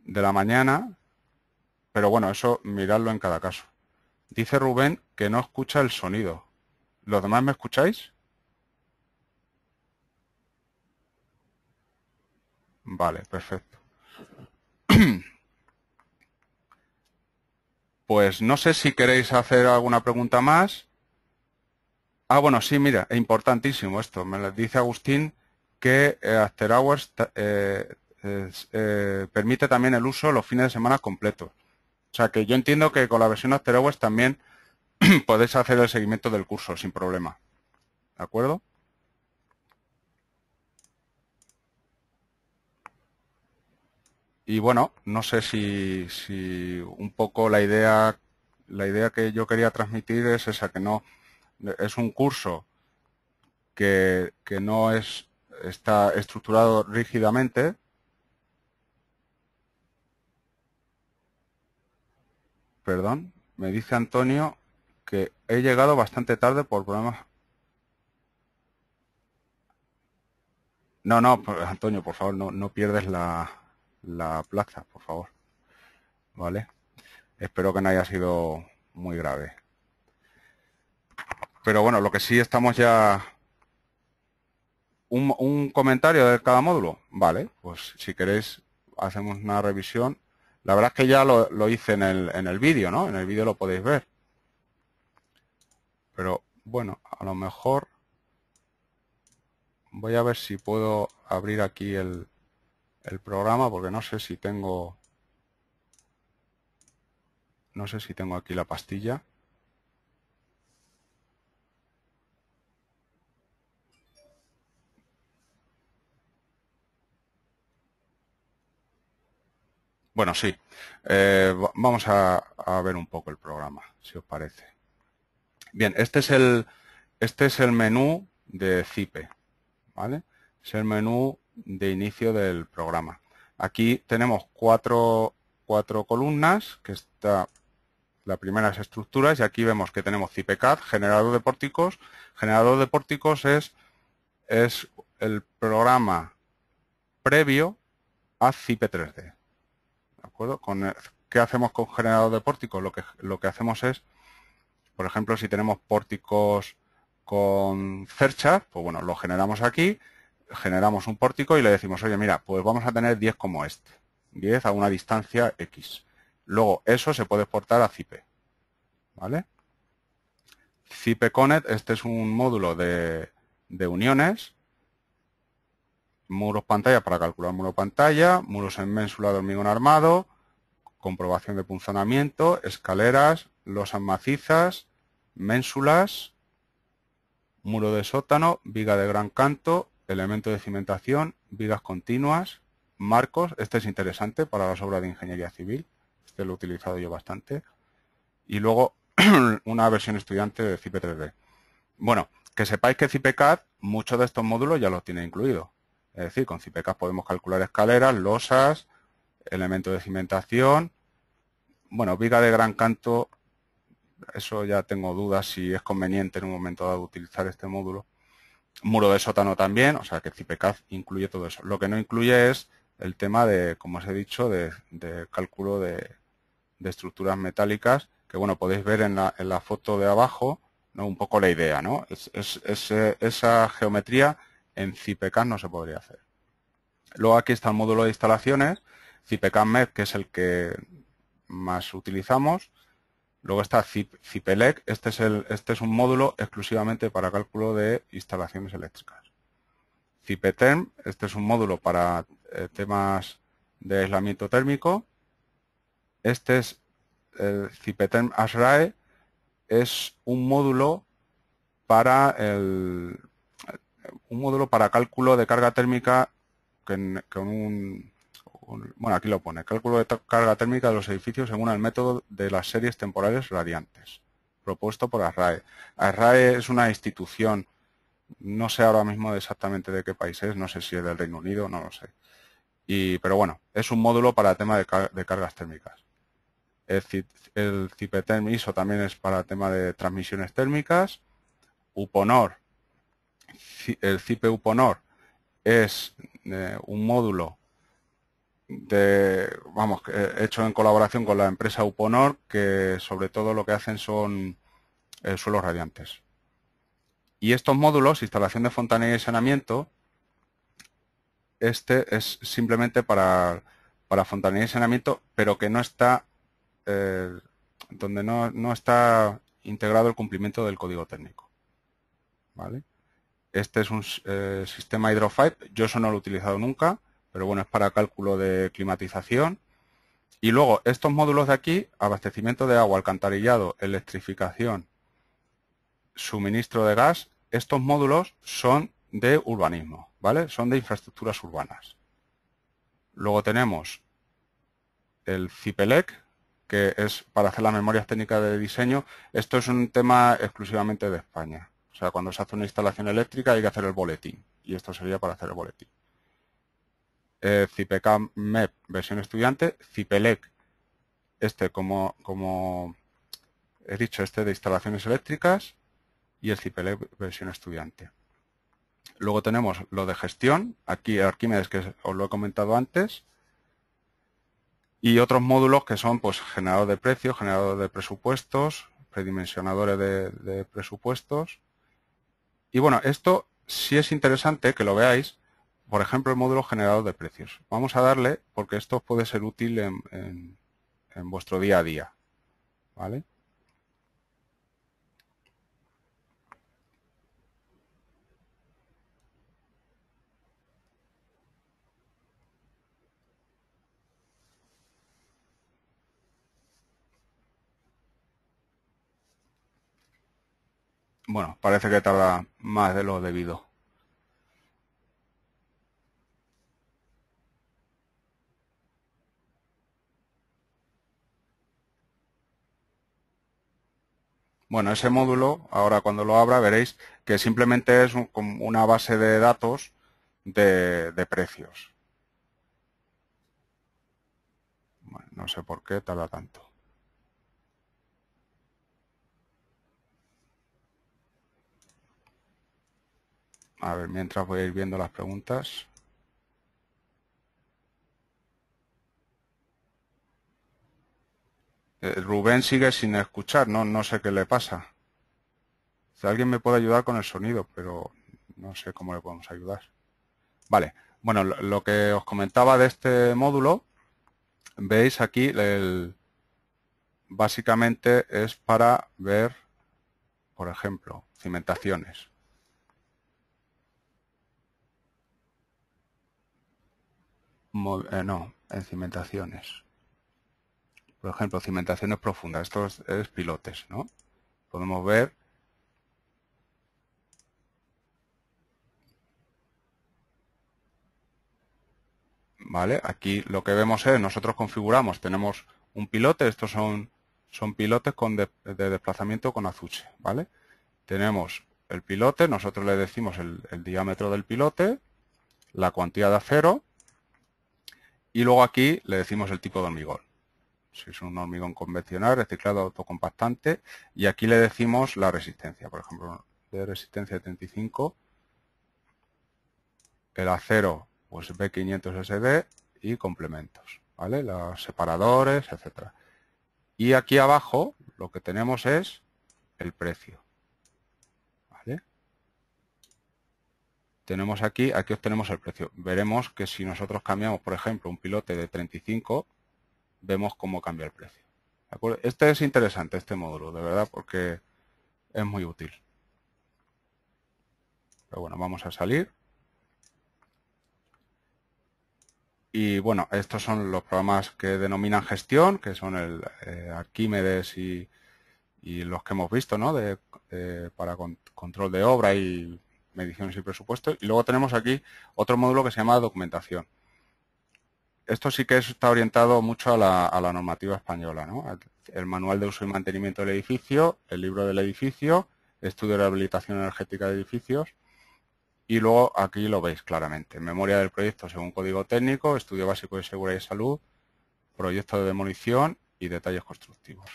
de la mañana, pero bueno, eso miradlo en cada caso. Dice Rubén que no escucha el sonido. ¿Los demás me escucháis? Vale, perfecto. Pues no sé si queréis hacer alguna pregunta más. Ah, bueno, sí, mira, es importantísimo esto. Me lo dice Agustín que eh, After Hours eh, eh, permite también el uso los fines de semana completos. O sea, que yo entiendo que con la versión After Hours también podéis hacer el seguimiento del curso sin problema. ¿De acuerdo? Y bueno, no sé si, un poco la idea, la idea que yo quería transmitir es esa, que no es un curso que, que no es, está estructurado rígidamente, perdón, me dice Antonio que he llegado bastante tarde por problemas... No, no, Antonio, por favor, no, no pierdes la, plaza, por favor. ¿Vale? Espero que no haya sido muy grave. Pero bueno, lo que sí estamos ya... Un, un comentario de cada módulo. Vale, pues si queréis hacemos una revisión. La verdad es que ya lo, lo hice en el, en el vídeo, ¿no? En el vídeo lo podéis ver. Pero bueno, a lo mejor voy a ver si puedo abrir aquí el, programa porque no sé si tengo no sé si tengo aquí la pastilla bueno sí eh, vamos a ver un poco el programa si os parece Bien, este, este es el, menú de CIPE, ¿vale? Es el menú de inicio del programa. Aquí tenemos cuatro, cuatro columnas, que está la primera es estructuras, y aquí vemos que tenemos CIPECAD, generador de pórticos. Generador de pórticos es, el programa previo a CIPE 3D. ¿De acuerdo? ¿Qué hacemos con generador de pórticos? lo que hacemos es por ejemplo, si tenemos pórticos con cerchas, pues bueno, lo generamos aquí, generamos un pórtico y le decimos, oye, mira, pues vamos a tener 10 como este, 10 a una distancia X. Luego, eso se puede exportar a Zipe, ¿vale? Zipe Connect, este es un módulo de, uniones, muros pantalla para calcular muro pantalla, muros en ménsula de hormigón armado, comprobación de punzonamiento, escaleras, losas macizas, ménsulas, muro de sótano, viga de gran canto, elemento de cimentación, vigas continuas, marcos. Este es interesante para las obras de ingeniería civil. Este lo he utilizado yo bastante. Y luego una versión estudiante de CIPE 3D. Bueno, que sepáis que CIPECAD muchos de estos módulos ya los tiene incluido. Es decir, con CIPECAD podemos calcular escaleras, losas, elemento de cimentación. Bueno, viga de gran canto eso ya tengo dudas si es conveniente en un momento dado utilizar este módulo. Muro de sótano también, o sea que CIPECAD incluye todo eso. Lo que no incluye es el tema de, como os he dicho, de, cálculo de, estructuras metálicas, que bueno, podéis ver en la, foto de abajo, ¿no? un poco la idea, ¿no? Es, eh, esa geometría en CIPECAD no se podría hacer. Luego aquí está el módulo de instalaciones, CIPECAD MED, que es el que más utilizamos, Luego está Cipelec, este, este es, un módulo exclusivamente para cálculo de instalaciones eléctricas. Cipeterm, este es un módulo para eh, temas de aislamiento térmico. Este es el Cipeterm Asrae, es un módulo para un módulo para cálculo de carga térmica con un bueno, aquí lo pone, cálculo de carga térmica de los edificios según el método de las series temporales radiantes, propuesto por ARRAE. ARRAE es una institución, no sé ahora mismo exactamente de qué país es, no sé si es del Reino Unido, no lo sé. pero bueno, es un módulo para el tema de, cargas térmicas. El, el CIPETERM ISO también es para el tema de transmisiones térmicas. UPONOR, el CIPE UPONOR es eh, un módulo de, vamos, eh, hecho en colaboración con la empresa Uponor, que sobre todo lo que hacen son eh, suelos radiantes. Y estos módulos, instalación de fontanería y saneamiento, este es simplemente para, para fontanería y saneamiento, pero que no está, eh, donde no, no, está integrado el cumplimiento del código técnico. ¿Vale? Este es un sistema HydroFive, yo eso no lo he utilizado nunca, pero bueno, es para cálculo de climatización. Y luego, estos módulos de aquí, abastecimiento de agua, alcantarillado, electrificación, suministro de gas, estos módulos son de urbanismo, ¿vale? Son de infraestructuras urbanas. Luego tenemos el CIPELEC, que es para hacer las memorias técnicas de diseño. Esto es un tema exclusivamente de España. O sea, cuando se hace una instalación eléctrica hay que hacer el boletín. Y esto sería para hacer el boletín eh, Cipecam MEP versión estudiante, Cipelec, este como, como he dicho, este de instalaciones eléctricas y el Cipelec versión estudiante. Luego tenemos lo de gestión, aquí Arquímedes, que os lo he comentado antes, y otros módulos que son pues generador de precios, generador de presupuestos, predimensionadores de, de presupuestos. Y bueno, esto sí es interesante que lo veáis, por ejemplo, el módulo generado de precios. Vamos a darle, porque esto puede ser útil en, en vuestro día a día. ¿Vale? Bueno, parece que tarda más de lo debido. Bueno, ese módulo, ahora cuando lo abra veréis que simplemente es una base de datos de, precios. no sé por qué tarda tanto. A ver, mientras voy a ir viendo las preguntas. Eh, Rubén sigue sin escuchar, no, no sé qué le pasa. Si alguien me puede ayudar con el sonido, pero no sé cómo le podemos ayudar. Vale, bueno, lo, que os comentaba de este módulo, veis aquí, básicamente es para ver, por ejemplo, cimentaciones. Eh, no, en cimentaciones. Por ejemplo, cimentaciones profundas. Esto es, pilotes, Podemos ver ¿Vale? Aquí lo que vemos es, nosotros configuramos, tenemos un pilote, estos son, son pilotes de, desplazamiento con azuche, ¿vale? Tenemos el pilote, nosotros le decimos el, el, diámetro del pilote, la cuantía de acero, y luego aquí le decimos el tipo de hormigón si es un hormigón convencional, reciclado autocompactante, y aquí le decimos la resistencia, por ejemplo, de resistencia de 35, el acero, pues B500SD y complementos, ¿vale? Los separadores, etcétera. Y aquí abajo lo que tenemos es el precio. ¿vale? Tenemos aquí, aquí obtenemos el precio. Veremos que si nosotros cambiamos, por ejemplo, un pilote de 35, vemos cómo cambia el precio. Este es interesante, este módulo, de verdad, porque es muy útil. Pero bueno, vamos a salir. Y bueno, estos son los programas que denominan gestión, que son el eh, Arquímedes y, los que hemos visto, ¿no? De, eh, para control de obra y mediciones y presupuestos. Y luego tenemos aquí otro módulo que se llama documentación esto sí que está orientado mucho a la, normativa española, ¿no? El, manual de uso y mantenimiento del edificio, el libro del edificio, estudio de rehabilitación energética de edificios y luego aquí lo veis claramente. Memoria del proyecto según código técnico, estudio básico de seguridad y salud, proyecto de demolición y detalles constructivos.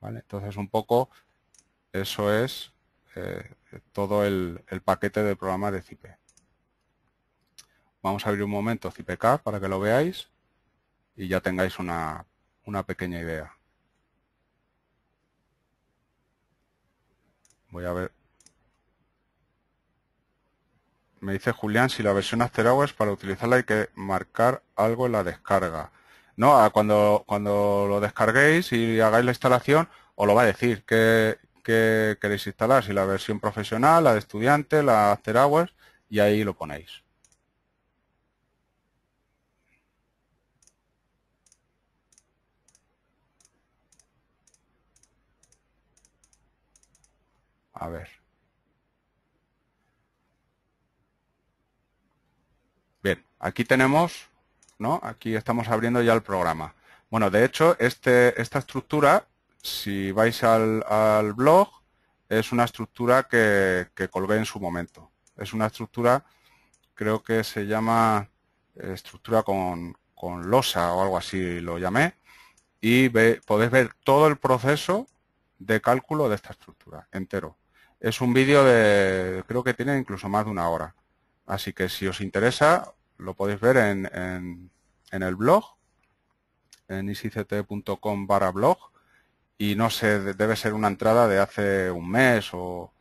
¿Vale? Entonces un poco eso es eh, todo el, paquete del programa de CIPE. Vamos a abrir un momento Cpk para que lo veáis y ya tengáis una, pequeña idea. Voy a ver. Me dice Julián si la versión After para utilizarla hay que marcar algo en la descarga. No, cuando, cuando lo descarguéis y hagáis la instalación, os lo va a decir que, queréis instalar, si la versión profesional, la de estudiante, la After Hours, y ahí lo ponéis. A ver. Bien, aquí tenemos, ¿no? Aquí estamos abriendo ya el programa. Bueno, de hecho, este, esta estructura, si vais al, blog, es una estructura que, colgué en su momento. Es una estructura, creo que se llama eh, estructura con, losa o algo así lo llamé. Y podéis ver todo el proceso de cálculo de esta estructura entero. Es un vídeo de, creo que tiene incluso más de una hora. Así que si os interesa, lo podéis ver en, en, el blog, en isict.com barra blog. Y no sé, debe ser una entrada de hace un mes o,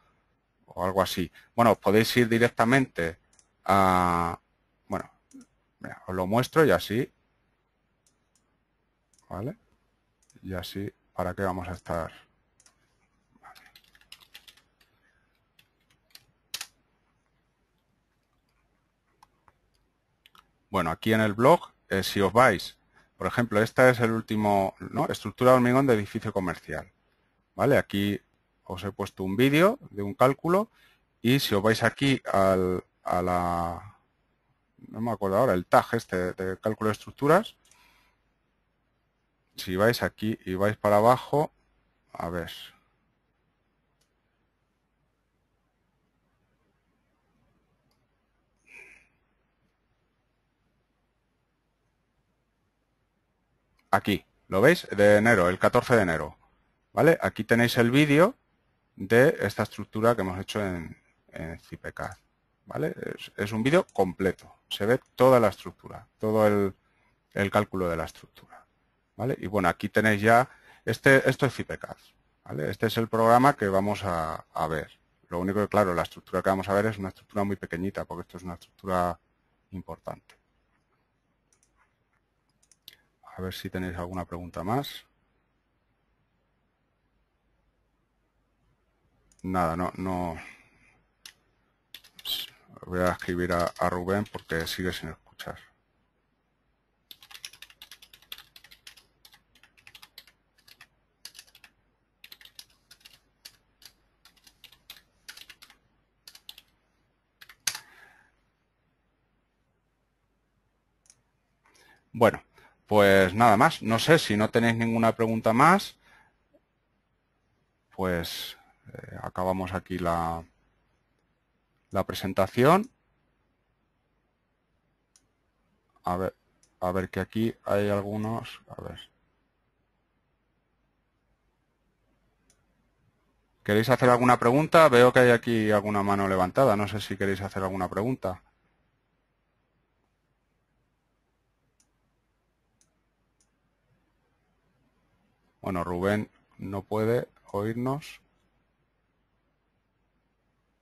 algo así. Bueno, podéis ir directamente a... Bueno, os lo muestro y así... ¿Vale? Y así, ¿para qué vamos a estar? Bueno, aquí en el blog, eh, si os vais, por ejemplo, esta es el último, ¿no? Estructura de hormigón de edificio comercial. ¿Vale? Aquí os he puesto un vídeo de un cálculo y si os vais aquí al, a la... no me acuerdo ahora, el tag este de cálculo de estructuras, si vais aquí y vais para abajo, a ver, aquí, ¿lo veis? De enero, el 14 de enero. ¿Vale? Aquí tenéis el vídeo de esta estructura que hemos hecho en, en ¿Vale? Es, un vídeo completo. Se ve toda la estructura, todo el, cálculo de la estructura. ¿Vale? Y bueno, aquí tenéis ya, este, esto es CIPECAD. Este es el programa que vamos a, a ver. Lo único que, claro, la estructura que vamos a ver es una estructura muy pequeñita, porque esto es una estructura importante. A ver si tenéis alguna pregunta más. Nada, no, no. Voy a escribir a, a Rubén porque sigue sin escuchar. Bueno, pues nada más, no sé si no tenéis ninguna pregunta más, pues eh, acabamos aquí la, la presentación. A ver, a ver que aquí hay algunos, a ver. ¿Queréis hacer alguna pregunta? Veo que hay aquí alguna mano levantada, no sé si queréis hacer alguna pregunta. Bueno, Rubén no puede oírnos.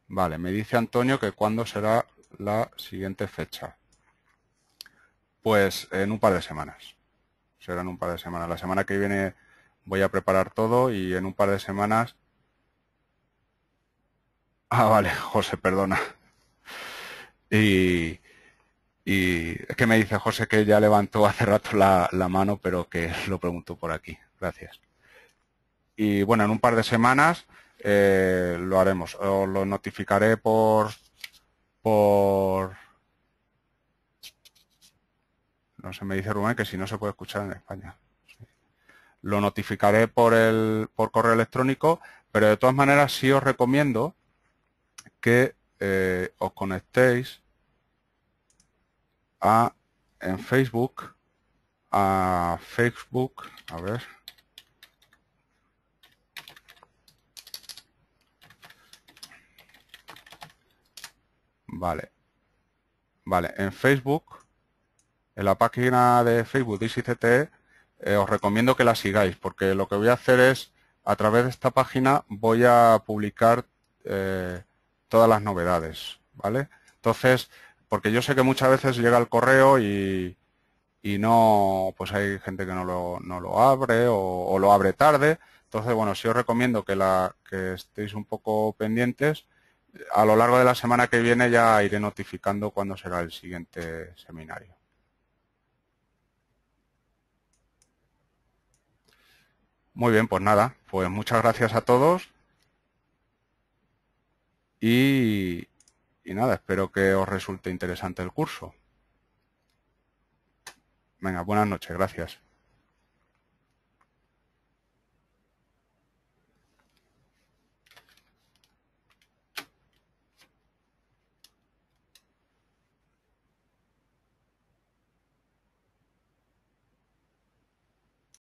Vale, me dice Antonio que cuándo será la siguiente fecha. Pues en un par de semanas. Será en un par de semanas. La semana que viene voy a preparar todo y en un par de semanas... Ah, vale, José, perdona. Y, y es que me dice José que ya levantó hace rato la, la mano, pero que lo preguntó por aquí. Gracias. Y bueno, en un par de semanas eh, lo haremos. Os lo notificaré por, por... No se me dice Rubén que si no se puede escuchar en España. Lo notificaré por, el, por correo electrónico, pero de todas maneras sí os recomiendo que eh, os conectéis a, en Facebook, a Facebook, a ver, Vale. Vale, en Facebook, en la página de Facebook de eh, os recomiendo que la sigáis, porque lo que voy a hacer es, a través de esta página, voy a publicar eh, todas las novedades, ¿vale? Entonces, porque yo sé que muchas veces llega el correo y, y no, pues hay gente que no lo, no lo abre o, o, lo abre tarde. Entonces, bueno, sí os recomiendo que, la, que estéis un poco pendientes a lo largo de la semana que viene ya iré notificando cuándo será el siguiente seminario. Muy bien, pues nada, pues muchas gracias a todos y, y nada, espero que os resulte interesante el curso. Venga, buenas noches, gracias.